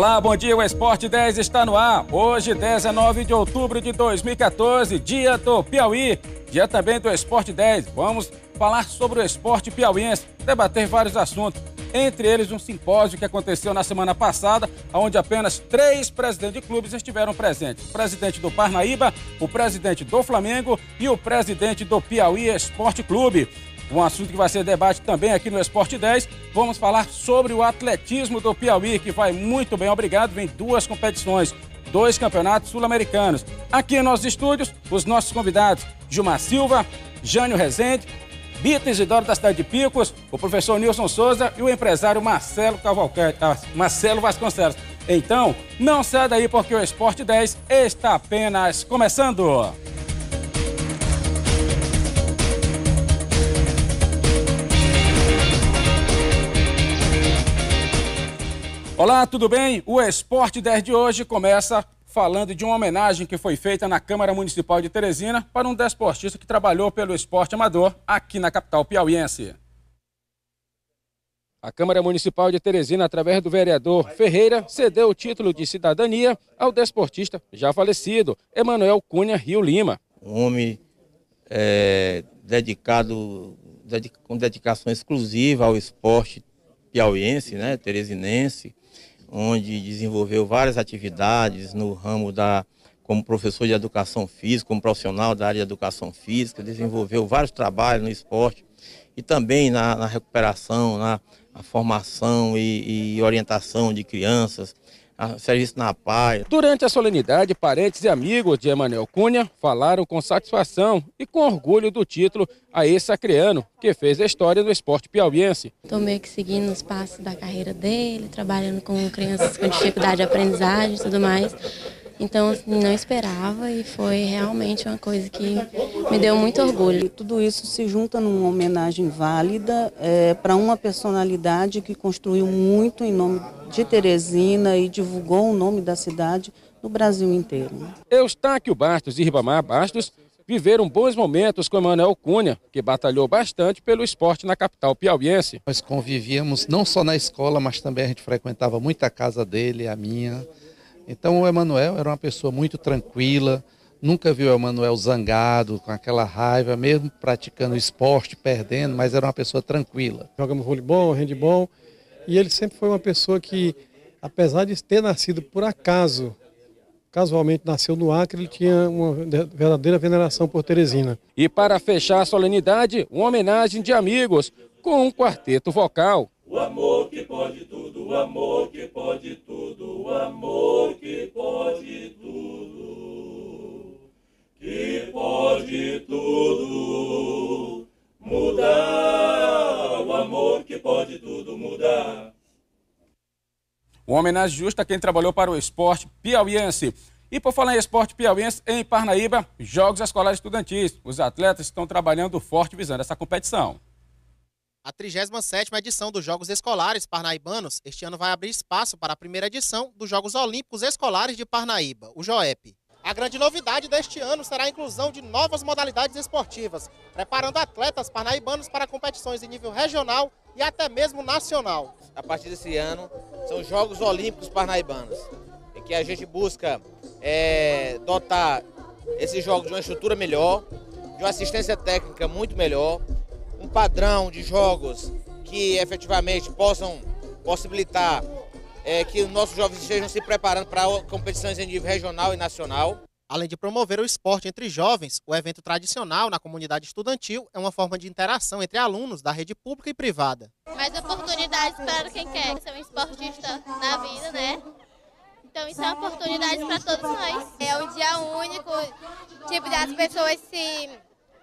Olá, bom dia. O Esporte 10 está no ar. Hoje, 19 de outubro de 2014, dia do Piauí, dia também do Esporte 10. Vamos falar sobre o esporte piauiense, debater vários assuntos, entre eles um simpósio que aconteceu na semana passada, onde apenas três presidentes de clubes estiveram presentes: o presidente do Parnaíba, o presidente do Flamengo e o presidente do Piauí Esporte Clube. Um assunto que vai ser debate também aqui no Esporte 10. Vamos falar sobre o atletismo do Piauí, que vai muito bem, obrigado. Vem duas competições, dois campeonatos sul-americanos. Aqui em nossos estúdios, os nossos convidados, Gilmar Silva, Jânio Rezende, Bita Isidoro da cidade de Picos, o professor Nilson Souza e o empresário Marcelo Cavalcante, ah, Marcelo Vasconcelos. Então, não sai daí porque o Esporte 10 está apenas começando. Olá, tudo bem? O Esporte 10 de hoje começa falando de uma homenagem que foi feita na Câmara Municipal de Teresina para um desportista que trabalhou pelo esporte amador aqui na capital piauiense. A Câmara Municipal de Teresina, através do vereador Ferreira, cedeu o título de cidadania ao desportista já falecido, Emanuel Cunha Rio Lima. Um homem é, dedicado, com dedicação exclusiva ao esporte piauiense, né, teresinense, onde desenvolveu várias atividades no ramo da como professor de educação física, como profissional da área de educação física, desenvolveu vários trabalhos no esporte e também na, na recuperação, na, na formação e, e, orientação de crianças, a serviço na paz. Durante a solenidade, parentes e amigos de Emanuel Cunha falaram com satisfação e com orgulho do título a esse acreano, que fez a história do esporte piauiense. Estou meio que seguindo os passos da carreira dele, trabalhando com crianças com dificuldade de aprendizagem e tudo mais. Então, não esperava e foi realmente uma coisa que me deu muito orgulho. tudo isso se junta numa homenagem válida é, para uma personalidade que construiu muito em nome de Teresina e divulgou o nome da cidade no Brasil inteiro. Eustáquio Bastos e Ribamar Bastos viveram bons momentos com Emanuel Cunha, que batalhou bastante pelo esporte na capital piauiense. Nós convivíamos não só na escola, mas também a gente frequentava muito a casa dele, a minha. Então o Emanuel era uma pessoa muito tranquila, nunca viu o Emanuel zangado, com aquela raiva, mesmo praticando esporte, perdendo, mas era uma pessoa tranquila. Jogamos voleibol, handball, e ele sempre foi uma pessoa que, apesar de ter nascido por acaso, casualmente nasceu no Acre, ele tinha uma verdadeira veneração por Teresina. E para fechar a solenidade, uma homenagem de amigos, com um quarteto vocal. O amor que pode tudo o amor que pode tudo, o amor que pode tudo, que pode tudo mudar, o amor que pode tudo mudar. Uma homenagem justa a quem trabalhou para o esporte piauiense. E por falar em esporte piauiense, em Parnaíba, Jogos Escolares Estudantis. Os atletas estão trabalhando forte visando essa competição. A 37ª edição dos Jogos Escolares Parnaibanos este ano vai abrir espaço para a primeira edição dos Jogos Olímpicos Escolares de Parnaíba, o JOEP. A grande novidade deste ano será a inclusão de novas modalidades esportivas, preparando atletas parnaibanos para competições em nível regional e até mesmo nacional. A partir desse ano, são Jogos Olímpicos Parnaibanos, em que a gente busca é, dotar esses jogos de uma estrutura melhor, de uma assistência técnica muito melhor, um padrão de jogos que efetivamente possam possibilitar é, que os nossos jovens estejam se preparando para competições em nível regional e nacional. Além de promover o esporte entre jovens, o evento tradicional na comunidade estudantil é uma forma de interação entre alunos da rede pública e privada. Mais oportunidades para quem quer ser um esportista na vida, né? Então isso é uma oportunidade para todos nós. É um dia único, tipo, as pessoas se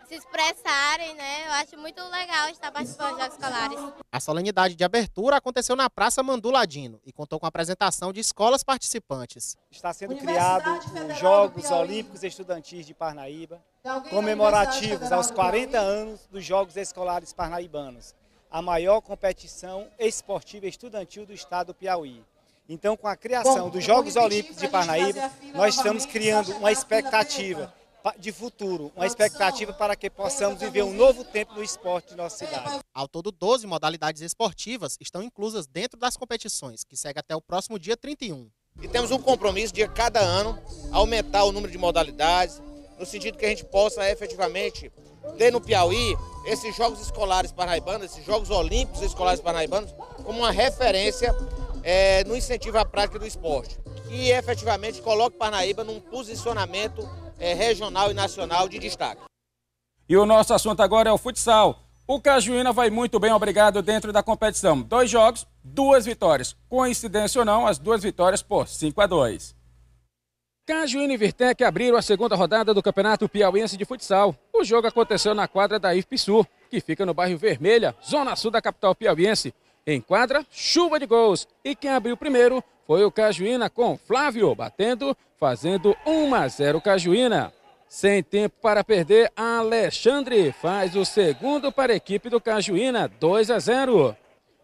se expressarem, né? Eu acho muito legal estar participando de jogos escolares. A solenidade de abertura aconteceu na Praça Manduladino e contou com a apresentação de escolas participantes. Está sendo criado os Jogos Olímpicos Estudantis de Parnaíba, comemorativos aos 40 anos dos Jogos Escolares Parnaibanos, a maior competição esportiva estudantil do estado do Piauí. Então, com a criação Bom, dos Jogos Olímpicos de Parnaíba, nós estamos criando uma expectativa de futuro, uma expectativa para que possamos viver um novo tempo no esporte de nossa cidade. Ao todo, 12 modalidades esportivas estão inclusas dentro das competições, que segue até o próximo dia 31. E temos um compromisso de, a cada ano, aumentar o número de modalidades, no sentido que a gente possa efetivamente ter no Piauí esses Jogos Escolares Parnaibanos, esses Jogos Olímpicos Escolares Parnaibanos, como uma referência é, no incentivo à prática do esporte. E efetivamente coloque Parnaíba num posicionamento é, regional e nacional de destaque. E o nosso assunto agora é o futsal. O Cajuína vai muito bem, obrigado, dentro da competição. Dois jogos, duas vitórias. Coincidência ou não, as duas vitórias por 5 a 2. Cajuína e Virtec abriram a segunda rodada do Campeonato Piauiense de Futsal. O jogo aconteceu na quadra da IFPSU, que fica no bairro Vermelha, zona sul da capital piauiense. Em quadra, chuva de gols. E quem abriu primeiro foi o Cajuína com Flávio batendo, fazendo 1 a 0 Cajuína. Sem tempo para perder, Alexandre faz o segundo para a equipe do Cajuína, 2 a 0.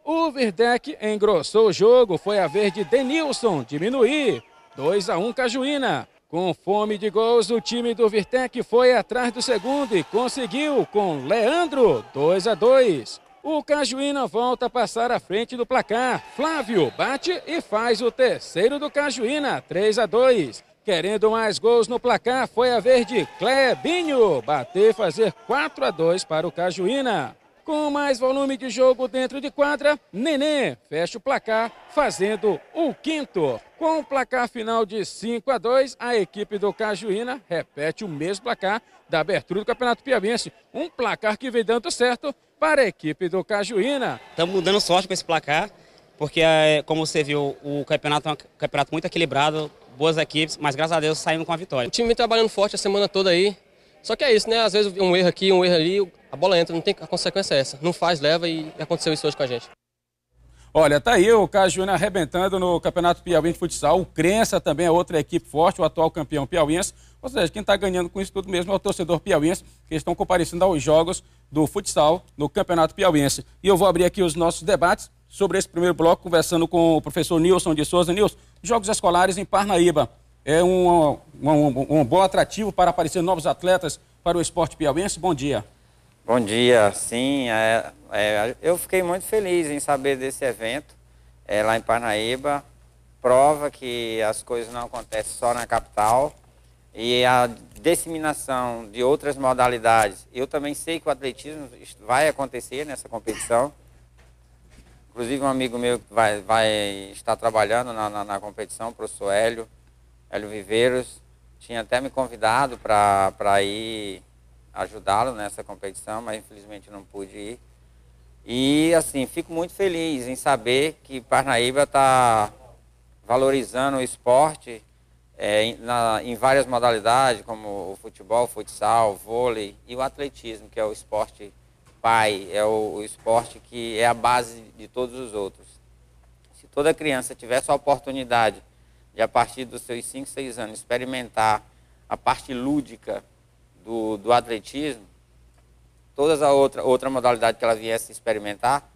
O Virdeck engrossou o jogo, foi a vez de Denilson diminuir, 2 a 1 Cajuína. Com fome de gols, o time do Virtec foi atrás do segundo e conseguiu com Leandro, 2 a 2. O Cajuína volta a passar à frente do placar. Flávio bate e faz o terceiro do Cajuína, 3 a 2. Querendo mais gols no placar, foi a verde Clebinho. Bater e fazer 4 a 2 para o Cajuína. Com mais volume de jogo dentro de quadra, Nenê fecha o placar, fazendo o quinto. Com o placar final de 5 a 2, a equipe do Cajuína repete o mesmo placar da abertura do Campeonato Piauiense. Um placar que vem dando certo para a equipe do Cajuína. Estamos dando sorte com esse placar, porque, é, como você viu, o campeonato é um campeonato muito equilibrado, boas equipes, mas graças a Deus saindo com a vitória. O time vem trabalhando forte a semana toda aí, só que é isso, né? Às vezes um erro aqui, um erro ali, a bola entra, não tem a consequência é essa. Não faz, leva e aconteceu isso hoje com a gente. Olha, tá aí o Caio Júnior arrebentando no Campeonato Piauiense de Futsal. O Crença também é outra equipe forte, o atual campeão piauiense. Ou seja, quem está ganhando com isso tudo mesmo é o torcedor piauiense, que estão comparecendo aos jogos do futsal no Campeonato Piauiense. E eu vou abrir aqui os nossos debates sobre esse primeiro bloco, conversando com o professor Nilson de Souza. Nilson, jogos escolares em Parnaíba é um, um, um, bom atrativo para aparecer novos atletas para o esporte piauense. Bom dia. Bom dia, sim. É, é, eu fiquei muito feliz em saber desse evento é, lá em Parnaíba. Prova que as coisas não acontecem só na capital. E a disseminação de outras modalidades. Eu também sei que o atletismo vai acontecer nessa competição. Inclusive, um amigo meu vai, vai estar trabalhando na, na, na competição, o professor Hélio. Hélio Viveiros tinha até me convidado para ir ajudá-lo nessa competição, mas infelizmente não pude ir. E assim, fico muito feliz em saber que Parnaíba está valorizando o esporte é, em, na, em várias modalidades, como o futebol, o futsal, o vôlei e o atletismo, que é o esporte pai, é o, o esporte que é a base de todos os outros. Se toda criança tivesse a oportunidade e a partir dos seus 5, 6 anos experimentar a parte lúdica do, do atletismo, todas a outra, outra modalidade que ela viesse experimentar,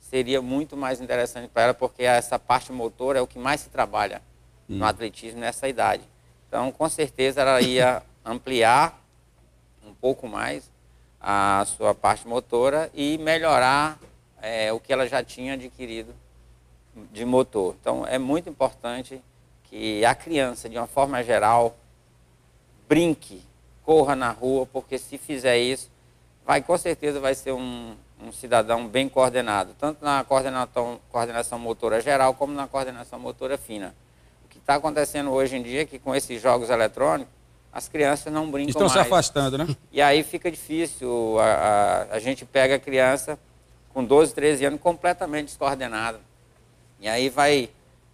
seria muito mais interessante para ela, porque essa parte motor é o que mais se trabalha hum. no atletismo nessa idade. Então, com certeza, ela ia ampliar um pouco mais a sua parte motora e melhorar é, o que ela já tinha adquirido de motor. Então, é muito importante que a criança, de uma forma geral, brinque, corra na rua, porque se fizer isso, vai com certeza vai ser um, um cidadão bem coordenado, tanto na coordenação, coordenação motora geral como na coordenação motora fina. O que está acontecendo hoje em dia é que com esses jogos eletrônicos, as crianças não brincam Estão mais. Estão se afastando, né? E aí fica difícil. A, a, a, gente pega a criança com 12, 13 anos completamente descoordenada. E aí vai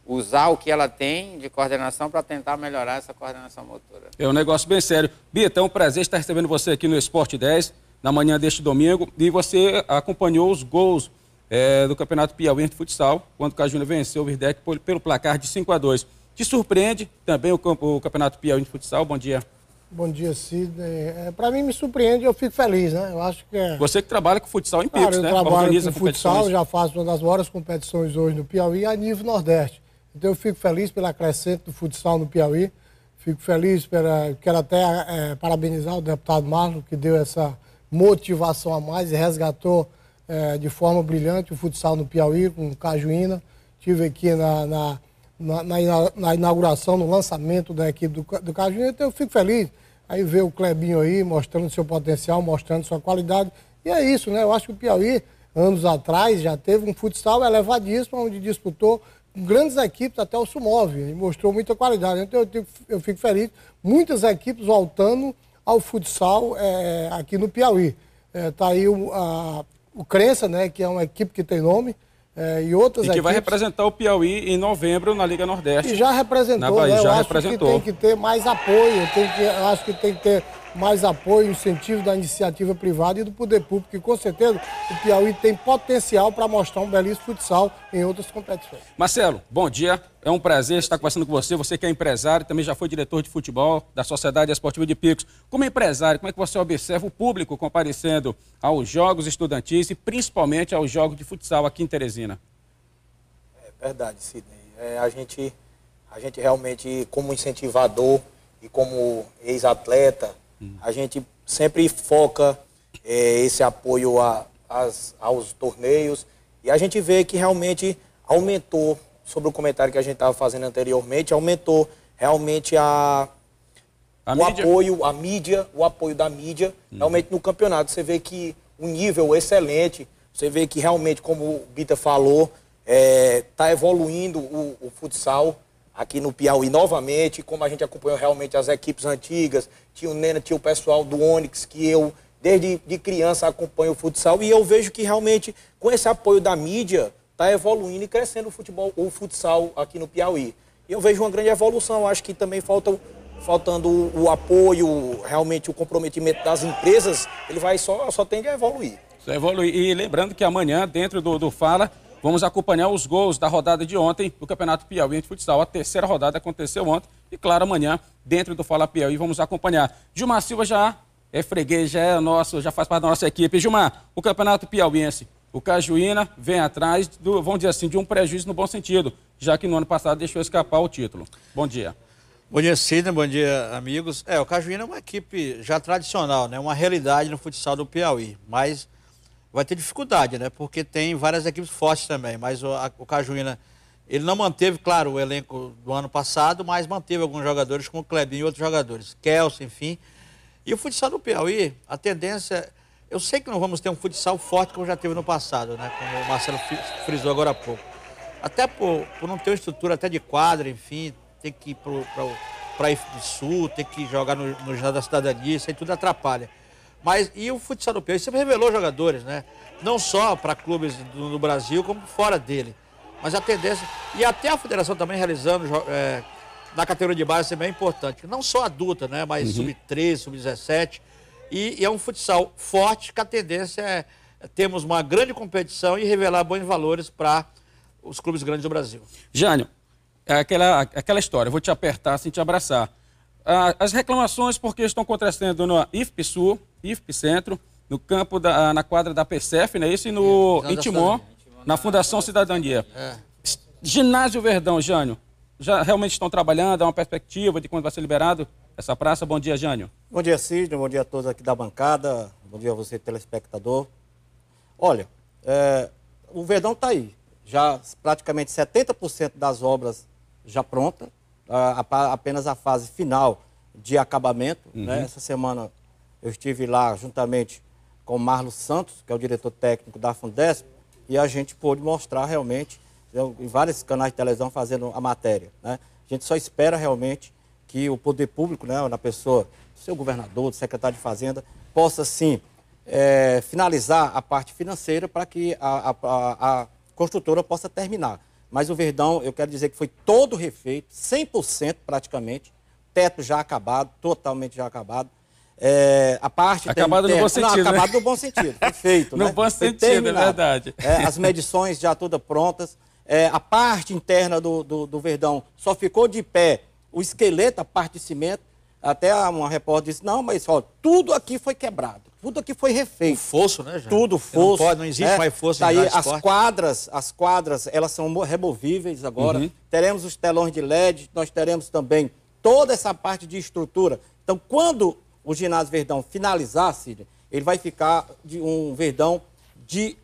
usar o que ela tem de coordenação para tentar melhorar essa coordenação motora. É um negócio bem sério. Bita, é um prazer estar recebendo você aqui no Esporte 10, na manhã deste domingo, e você acompanhou os gols é, do Campeonato Piauí de Futsal, quando o Cajuna venceu o Virdec pelo placar de 5 a 2 Te surpreende também o, o Campeonato Piauí de Futsal? Bom dia. Bom dia, Sidney. É, para mim me surpreende, e eu fico feliz, né? Eu acho que é... Você que trabalha com futsal em claro, Picos, né? Eu trabalho Organiza com futsal, já faço uma das maiores competições hoje no Piauí a nível Nordeste. Então eu fico feliz pela crescente do futsal no Piauí, fico feliz, pela, quero até é, parabenizar o deputado Marlon, que deu essa motivação a mais e resgatou é, de forma brilhante o futsal no Piauí, com Cajuína. Tive aqui na, na, na, na inauguração, no lançamento da equipe do, do Cajuína, então eu fico feliz. Aí ver o Clebinho aí mostrando seu potencial, mostrando sua qualidade. E é isso, né? Eu acho que o Piauí, anos atrás, já teve um futsal elevadíssimo, onde disputou grandes equipes até o Sumov, e mostrou muita qualidade. Então eu, eu, fico feliz, muitas equipes voltando ao futsal é, aqui no Piauí. Está é, tá aí o, a, o Crença, né, que é uma equipe que tem nome, é, e outras e que vai representar o Piauí em novembro na Liga Nordeste. E já representou, na Bahia, né? já representou. acho que tem que ter mais apoio, tem que, eu acho que tem que ter mais apoio, incentivo da iniciativa privada e do poder público. que com certeza o Piauí tem potencial para mostrar um belíssimo futsal em outras competições. Marcelo, bom dia. É um prazer estar conversando com você. Você que é empresário, também já foi diretor de futebol da Sociedade Esportiva de Picos. Como empresário, como é que você observa o público comparecendo aos jogos estudantis e principalmente aos jogos de futsal aqui em Teresina? É verdade, Sidney. É, a, gente, a gente realmente, como incentivador e como ex-atleta, a gente sempre foca é, esse apoio a, as, aos torneios e a gente vê que realmente aumentou, sobre o comentário que a gente estava fazendo anteriormente, aumentou realmente a, a o mídia. apoio, a mídia, o apoio da mídia, hum. realmente no campeonato. Você vê que um nível é excelente, você vê que realmente, como o Bita falou, está é, tá evoluindo o, o futsal aqui no Piauí novamente, como a gente acompanhou realmente as equipes antigas, tinha o Nena, tinha o pessoal do Onix, que eu, desde de criança, acompanho o futsal, e eu vejo que realmente, com esse apoio da mídia, está evoluindo e crescendo o futebol, o futsal aqui no Piauí. E eu vejo uma grande evolução, acho que também falta faltando o, o apoio, realmente o comprometimento das empresas, ele vai só, só tende a evoluir. Só evoluir. E lembrando que amanhã, dentro do, do Fala, Vamos acompanhar os gols da rodada de ontem do Campeonato Piauí de Futsal. A terceira rodada aconteceu ontem e, claro, amanhã, dentro do Fala Piauí, vamos acompanhar. Gilmar Silva já é freguês, já é nosso, já faz parte da nossa equipe. Gilmar, o Campeonato Piauiense, o Cajuína vem atrás, do, vamos dizer assim, de um prejuízo no bom sentido, já que no ano passado deixou escapar o título. Bom dia. Bom dia, Sidney. Bom dia, amigos. É, o Cajuína é uma equipe já tradicional, né? Uma realidade no futsal do Piauí. Mas vai ter dificuldade, né? Porque tem várias equipes fortes também, mas o, a, o Cajuína, ele não manteve, claro, o elenco do ano passado, mas manteve alguns jogadores como o Clebinho e outros jogadores, Kelso, enfim. E o futsal do Piauí, a tendência, eu sei que não vamos ter um futsal forte como já teve no passado, né? Como o Marcelo frisou agora há pouco. Até por, por não ter uma estrutura até de quadra, enfim, ter que ir para a IF do Sul, ter que jogar no, no ginásio da cidadania, isso aí tudo atrapalha. Mas e o futsal europeu? Isso revelou jogadores, né? Não só para clubes do, do, Brasil, como fora dele. Mas a tendência. E até a federação também realizando é, na categoria de base também é importante. Não só adulta, né? Mas uhum. sub-13, sub-17. E, e, é um futsal forte que a tendência é, é termos uma grande competição e revelar bons valores para os clubes grandes do Brasil. Jânio, é aquela, aquela história, vou te apertar sem assim, te abraçar. Ah, as reclamações porque estão acontecendo no Ifp Ifp Centro, no campo da, na quadra da PCF, né? Isso e no é, na Fundação Cidadania. É. Ginásio Verdão, Jânio. Já realmente estão trabalhando, há uma perspectiva de quando vai ser liberado essa praça. Bom dia, Jânio. Bom dia, Cisne. Bom dia a todos aqui da bancada. Bom dia a você, telespectador. Olha, é, o Verdão está aí. Já praticamente 70% das obras já pronta apenas a fase final de acabamento. Né? Uhum. Né? Essa semana eu estive lá juntamente com o Marlos Santos, que é o diretor técnico da Fundesp, e a gente pôde mostrar realmente, né, em vários canais de televisão fazendo a matéria. Né? A gente só espera realmente que o poder público, né, na pessoa do seu governador, do secretário de Fazenda, possa sim é, finalizar a parte financeira para que a, a, a, construtora possa terminar. Mas o Verdão, eu quero dizer que foi todo refeito, 100% praticamente. Teto já acabado, totalmente já acabado. É, a parte acabado tem, né? no bom sentido, não, acabado né? no bom sentido, Perfeito. feito, no né? bom foi sentido, é terminado. é verdade. É, as medições já todas prontas, é, a parte interna do, do, do, Verdão só ficou de pé, o esqueleto, a parte de cimento, até uma repórter disse, não, mas ó, tudo aqui foi quebrado tudo aqui foi refeito. O fosso, né, Jean? Tudo fosso. Não, pode, não existe né? mais fosso. Daí as quadras, as quadras, elas são removíveis agora. Uhum. Teremos os telões de LED, nós teremos também toda essa parte de estrutura. Então, quando o ginásio Verdão finalizar, Cid, ele vai ficar de um Verdão de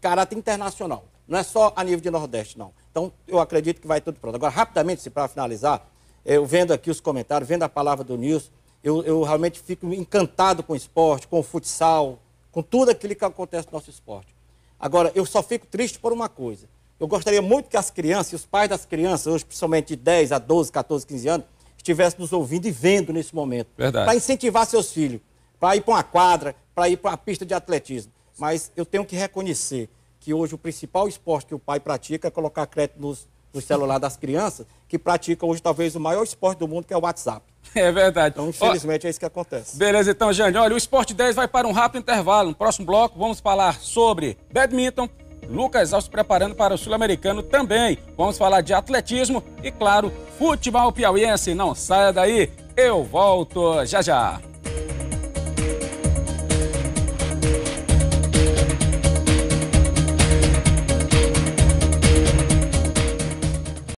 caráter internacional. Não é só a nível de Nordeste, não. Então, eu acredito que vai tudo pronto. Agora, rapidamente, para finalizar, eu vendo aqui os comentários, vendo a palavra do Nilson, eu, eu realmente fico encantado com o esporte, com o futsal, com tudo aquilo que acontece no nosso esporte. Agora, eu só fico triste por uma coisa. Eu gostaria muito que as crianças, os pais das crianças, hoje principalmente de 10 a 12, 14, 15 anos, estivessem nos ouvindo e vendo nesse momento. Para incentivar seus filhos, para ir para uma quadra, para ir para uma pista de atletismo. Mas eu tenho que reconhecer que hoje o principal esporte que o pai pratica é colocar crédito nos, no celular das crianças, que praticam hoje talvez o maior esporte do mundo, que é o WhatsApp. É verdade. Então, infelizmente, Ó, é isso que acontece. Beleza, então, Jane. Olha, o Esporte 10 vai para um rápido intervalo. No próximo bloco, vamos falar sobre badminton, Lucas Alves se preparando para o Sul-Americano também. Vamos falar de atletismo e, claro, futebol piauiense. Não saia daí, eu volto já já.